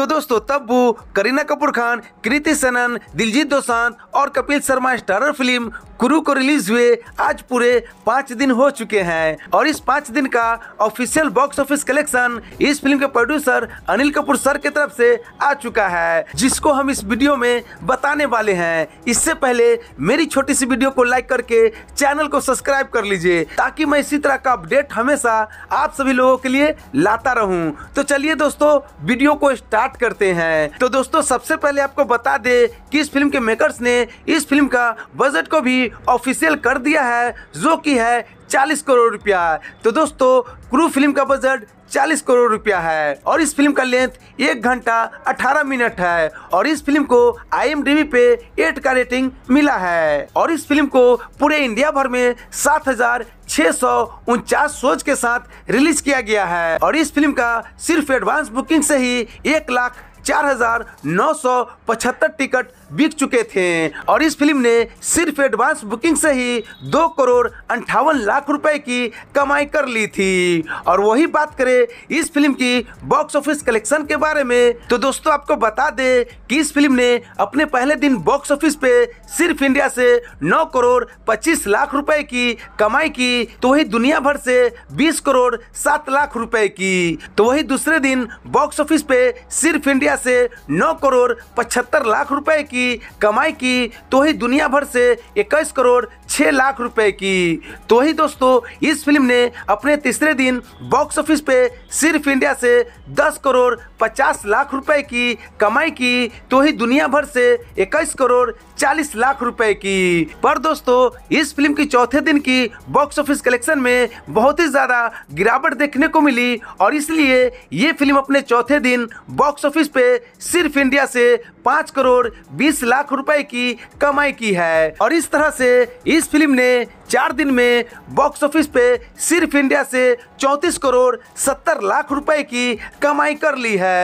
तो दोस्तों तब्बू करीना कपूर खान कृति सनन दिलजीत दोसान और कपिल शर्मा स्टारर फिल्म कुरु को रिलीज हुए आज पूरे पाँच दिन हो चुके हैं और इस पाँच दिन का ऑफिशियल बॉक्स ऑफिस कलेक्शन इस फिल्म के प्रोड्यूसर अनिल कपूर सर के तरफ से आ चुका है जिसको हम इस वीडियो में बताने वाले हैं इससे पहले मेरी छोटी सी वीडियो को लाइक करके चैनल को सब्सक्राइब कर लीजिए ताकि मैं इसी तरह का अपडेट हमेशा आप सभी लोगों के लिए लाता रहूँ तो चलिए दोस्तों वीडियो को स्टार्ट करते हैं तो दोस्तों सबसे पहले आपको बता दे कि इस फिल्म के मेकर्स ने इस फिल्म का बजट को भी ऑफिशियल कर दिया है जो कि है चालीस करोड़ रुपया तो दोस्तों क्रू फिल्म का बजट चालीस करोड़ रुपया है और इस फिल्म का लेंथ एक घंटा अठारह मिनट है और इस फिल्म को आई पे एट का रेटिंग मिला है और इस फिल्म को पूरे इंडिया भर में सात हजार छह सौ उनचास सोच के साथ रिलीज किया गया है और इस फिल्म का सिर्फ एडवांस बुकिंग से ही एक लाख 4,975 टिकट बिक चुके थे और इस फिल्म ने सिर्फ एडवांस बुकिंग से ही दो करोड़ अंठावन लाख रुपए की कमाई कर ली थी और वही बात करें इस फिल्म की बॉक्स ऑफिस कलेक्शन के बारे में तो दोस्तों आपको बता दें कि इस फिल्म ने अपने पहले दिन बॉक्स ऑफिस पे सिर्फ इंडिया से 9 करोड़ पच्चीस लाख रुपए की कमाई की तो वही दुनिया भर से बीस करोड़ सात लाख रुपए की तो वही दूसरे दिन बॉक्स ऑफिस पे सिर्फ इंडिया से 9 करोड़ पचहत्तर लाख रुपए की कमाई की तो ही दुनिया भर से इक्कीस करोड़ 6 लाख रुपए की तो ही दोस्तों इस फिल्म ने अपने तीसरे दिन बॉक्स ऑफिस पे सिर्फ इंडिया से 10 करोड़ 50 लाख रुपए की कमाई की तो ही दुनिया भर से 21 करोड़ 40 लाख रुपए की पर दोस्तों इस फिल्म की चौथे दिन की बॉक्स ऑफिस कलेक्शन में बहुत ही ज़्यादा गिरावट देखने को मिली और इसलिए ये फिल्म अपने चौथे दिन बॉक्स ऑफिस पे पे सिर्फ इंडिया से पाँच करोड़ बीस लाख रुपए की कमाई की है और इस तरह से इस फिल्म ने चार दिन में बॉक्स ऑफिस पे सिर्फ इंडिया से 34 करोड़ 70 लाख रुपए की कमाई कर ली है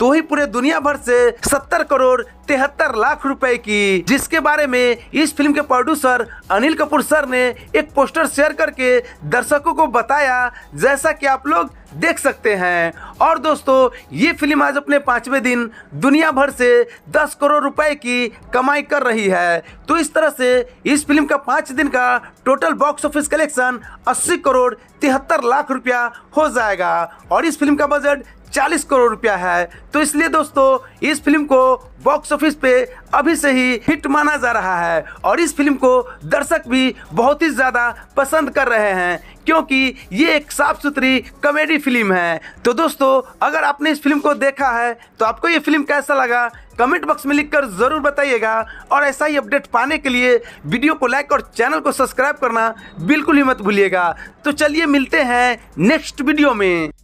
तो ही पूरे दुनिया भर से 70 करोड़ तिहत्तर लाख रुपए की जिसके बारे में इस फिल्म के प्रोड्यूसर अनिल कपूर सर ने एक पोस्टर शेयर करके दर्शकों को बताया जैसा कि आप लोग देख सकते हैं और दोस्तों ये फिल्म आज अपने पाँचवें दिन दुनिया भर से 10 करोड़ रुपए की कमाई कर रही है तो इस तरह से इस फिल्म का पांच दिन का total box office collection 80 crore तिहत्तर लाख रुपया हो जाएगा और इस फिल्म का बजट चालीस करोड़ रुपया है तो इसलिए दोस्तों इस फिल्म को बॉक्स ऑफिस पे अभी से ही हिट माना जा रहा है और इस फिल्म को दर्शक भी बहुत ही ज़्यादा पसंद कर रहे हैं क्योंकि ये एक साफ सुथरी कॉमेडी फिल्म है तो दोस्तों अगर आपने इस फिल्म को देखा है तो आपको ये फिल्म कैसा लगा कमेंट बॉक्स में लिखकर ज़रूर बताइएगा और ऐसा ही अपडेट पाने के लिए वीडियो को लाइक और चैनल को सब्सक्राइब करना बिल्कुल ही मत भूलिएगा तो चलिए मिलते हैं नेक्स्ट वीडियो में